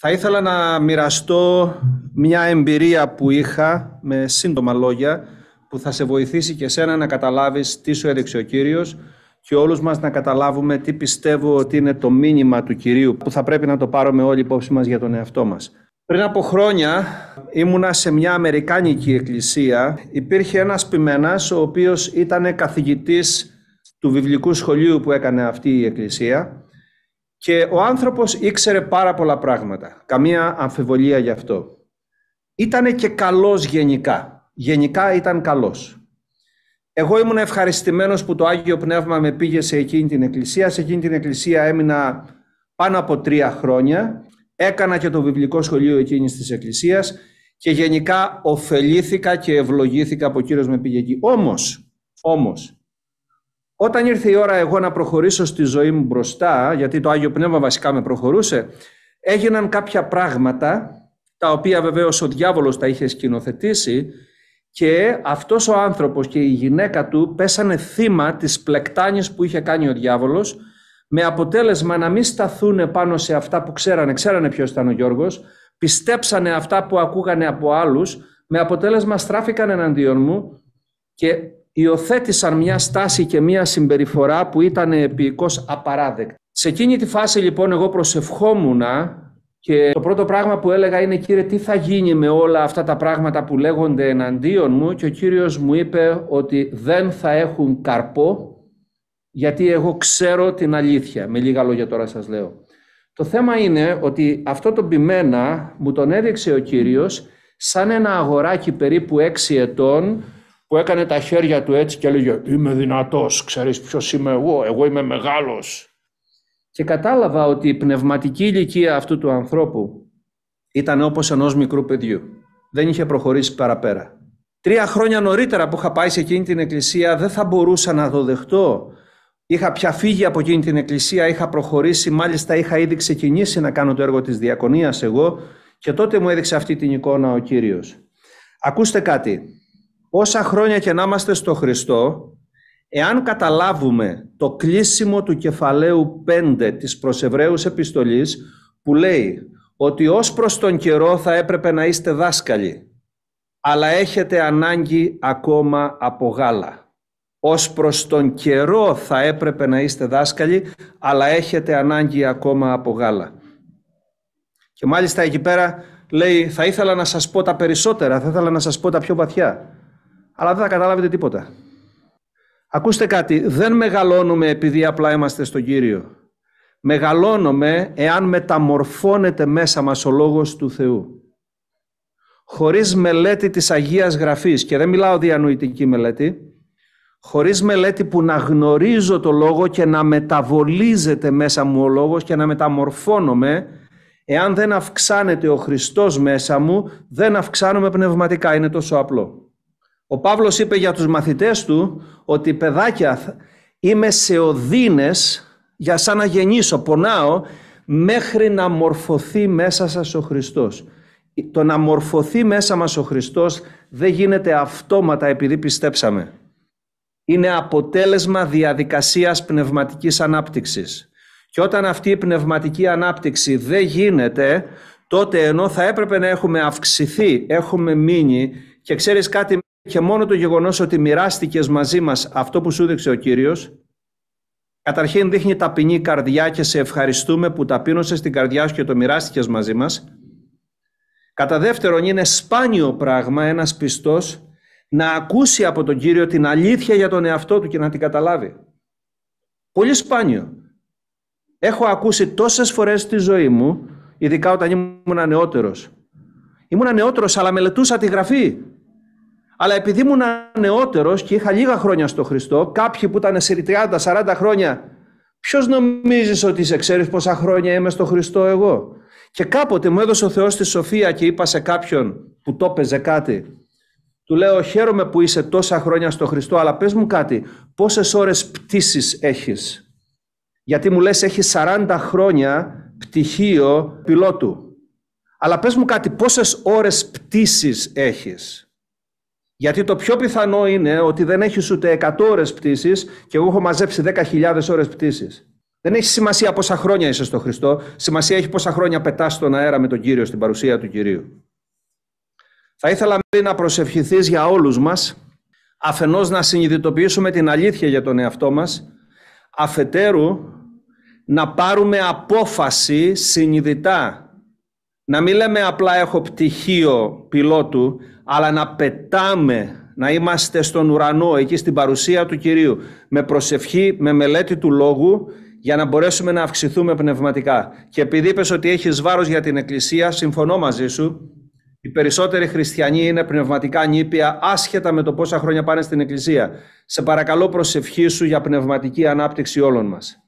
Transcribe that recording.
Θα ήθελα να μοιραστώ μια εμπειρία που είχα με σύντομα λόγια που θα σε βοηθήσει και σένα να καταλάβεις τι σου έδειξε ο Κύριος και όλους μας να καταλάβουμε τι πιστεύω ότι είναι το μήνυμα του Κυρίου που θα πρέπει να το πάρουμε όλοι υπόψη μας για τον εαυτό μας. Πριν από χρόνια ήμουνα σε μια Αμερικάνικη εκκλησία. Υπήρχε ένας ποιμένας ο οποίος ήταν καθηγητής του βιβλικού σχολείου που έκανε αυτή η εκκλησία και ο άνθρωπος ήξερε πάρα πολλά πράγματα. Καμία αμφιβολία γι' αυτό. Ήτανε και καλός γενικά. Γενικά ήταν καλός. Εγώ ήμουν ευχαριστημένος που το Άγιο Πνεύμα με πήγε σε εκείνη την εκκλησία. Σε εκείνη την εκκλησία έμεινα πάνω από τρία χρόνια. Έκανα και το βιβλικό σχολείο εκείνης της εκκλησίας και γενικά ωφελήθηκα και ευλογήθηκα από ο Κύριος με πήγε εκεί. Όμως, όμως, όταν ήρθε η ώρα εγώ να προχωρήσω στη ζωή μου μπροστά, γιατί το Άγιο Πνεύμα βασικά με προχωρούσε, έγιναν κάποια πράγματα, τα οποία βεβαίως ο διάβολος τα είχε σκηνοθετήσει, και αυτός ο άνθρωπος και η γυναίκα του πέσανε θύμα της πλεκτάνης που είχε κάνει ο διάβολος, με αποτέλεσμα να μην σταθούν πάνω σε αυτά που ξέρανε, ξέρανε ποιος ήταν ο Γιώργος, πιστέψανε αυτά που ακούγανε από άλλους, με αποτέλεσμα στράφηκαν εναντίον μου και υιοθέτησαν μια στάση και μια συμπεριφορά που ήταν επικός απαράδεκτη. Σε εκείνη τη φάση λοιπόν εγώ προσευχόμουν και το πρώτο πράγμα που έλεγα είναι «Κύριε, τι θα γίνει με όλα αυτά τα πράγματα που λέγονται εναντίον μου» και ο Κύριος μου είπε ότι δεν θα έχουν καρπό γιατί εγώ ξέρω την αλήθεια. Με λίγα λόγια τώρα σας λέω. Το θέμα είναι ότι αυτό το ποιμένα μου τον έδειξε ο Κύριος σαν ένα αγοράκι περίπου 6 ετών που έκανε τα χέρια του έτσι και έλεγε «Είμαι δυνατός, ξέρεις ποιος είμαι εγώ, εγώ είμαι μεγάλος». Και κατάλαβα ότι η πνευματική ηλικία αυτού του ανθρώπου ήταν όπως ενός μικρού παιδιού. Δεν είχε προχωρήσει παραπέρα. Τρία χρόνια νωρίτερα που είχα πάει σε εκείνη την εκκλησία δεν θα μπορούσα να το δεχτώ. Είχα πια φύγει από εκείνη την εκκλησία, είχα προχωρήσει, μάλιστα είχα ήδη ξεκινήσει να κάνω το έργο της διακονίας εγώ και τότε μου έδειξε αυτή την εικόνα ο Κύριος. Ακούστε κάτι, όσα χρόνια και να είμαστε στο Χριστό, εάν καταλάβουμε το κλείσιμο του κεφαλαίου 5 της προσεβραίους επιστολής, που λέει ότι ως προς τον καιρό θα έπρεπε να είστε δάσκαλοι, αλλά έχετε ανάγκη ακόμα από γάλα. Ως προς τον καιρό θα έπρεπε να είστε δάσκαλοι, αλλά έχετε ανάγκη ακόμα από γάλα. Και μάλιστα εκεί πέρα λέει, θα ήθελα να σας πω τα περισσότερα, θα ήθελα να σας πω τα πιο βαθιά αλλά δεν θα καταλάβετε τίποτα. Ακούστε κάτι, δεν μεγαλώνουμε επειδή απλά είμαστε στον Κύριο. Μεγαλώνουμε εάν μεταμορφώνεται μέσα μας ο Λόγος του Θεού. Χωρίς μελέτη της Αγίας Γραφής, και δεν μιλάω διανοητική μελέτη, χωρίς μελέτη που να γνωρίζω το Λόγο και να μεταβολίζεται μέσα μου ο Λόγος και να μεταμορφώνομαι, εάν δεν αυξάνεται ο Χριστός μέσα μου, δεν αυξάνομαι πνευματικά, είναι τόσο απλό. Ο Παύλος είπε για τους μαθητές του ότι «Παιδάκια, είμαι σε οδύνες για σαν να γεννήσω, πονάω, μέχρι να μορφωθεί μέσα σας ο Χριστός». Το να μορφωθεί μέσα μας ο Χριστός δεν γίνεται αυτόματα επειδή πιστέψαμε. Είναι αποτέλεσμα διαδικασίας πνευματικής ανάπτυξης. Και όταν αυτή η πνευματική ανάπτυξη δεν γίνεται, τότε ενώ θα έπρεπε να έχουμε αυξηθεί, έχουμε μείνει και ξέρεις κάτι και μόνο το γεγονός ότι μοιράστηκες μαζί μας αυτό που σου έδειξε ο Κύριος, καταρχήν δείχνει ταπεινή καρδιά και σε ευχαριστούμε που ταπείνωσες την καρδιά σου και το μοιράστηκες μαζί μας. Κατά δεύτερον, είναι σπάνιο πράγμα ένας πιστός να ακούσει από τον Κύριο την αλήθεια για τον εαυτό του και να την καταλάβει. Πολύ σπάνιο. Έχω ακούσει τόσες φορές στη ζωή μου, ειδικά όταν ήμουν νεότερος. Ήμουν νεότερος, αλλά μελετούσα τη Γραφή. Αλλά επειδή ήμουν νεότερος και είχα λίγα χρόνια στο Χριστό, κάποιοι που ήταν σε 30-40 χρόνια, ποιος νομίζεις ότι σε ξέρεις πόσα χρόνια είμαι στο Χριστό εγώ. Και κάποτε μου έδωσε ο Θεός τη σοφία και είπα σε κάποιον που το έπαιζε κάτι. Του λέω χαίρομαι που είσαι τόσα χρόνια στο Χριστό, αλλά πες μου κάτι, πόσες ώρες πτήσει έχεις. Γιατί μου λες έχεις 40 χρόνια πτυχίο πιλότου. Αλλά πες μου κάτι, πόσες ώρες πτήσεις έχεις. Γιατί το πιο πιθανό είναι ότι δεν έχεις ούτε 100 ώρε πτήσει και εγώ έχω μαζέψει 10.000 ώρε πτήσει. Δεν έχει σημασία πόσα χρόνια είσαι στο Χριστό. Σημασία έχει πόσα χρόνια πετάς στον αέρα με τον κύριο, στην παρουσία του κυρίου. Θα ήθελα να προσευχηθείς για όλους μας, αφενός να συνειδητοποιήσουμε την αλήθεια για τον εαυτό μας, αφετέρου να πάρουμε απόφαση συνειδητά. Να μην λέμε απλά έχω πτυχίο πιλότου, αλλά να πετάμε, να είμαστε στον ουρανό, εκεί στην παρουσία του Κυρίου, με προσευχή, με μελέτη του Λόγου, για να μπορέσουμε να αυξηθούμε πνευματικά. Και επειδή είπες ότι έχεις βάρος για την Εκκλησία, συμφωνώ μαζί σου, οι περισσότεροι χριστιανοί είναι πνευματικά νήπια, άσχετα με το πόσα χρόνια πάνε στην Εκκλησία. Σε παρακαλώ προσευχή σου για πνευματική ανάπτυξη όλων μας.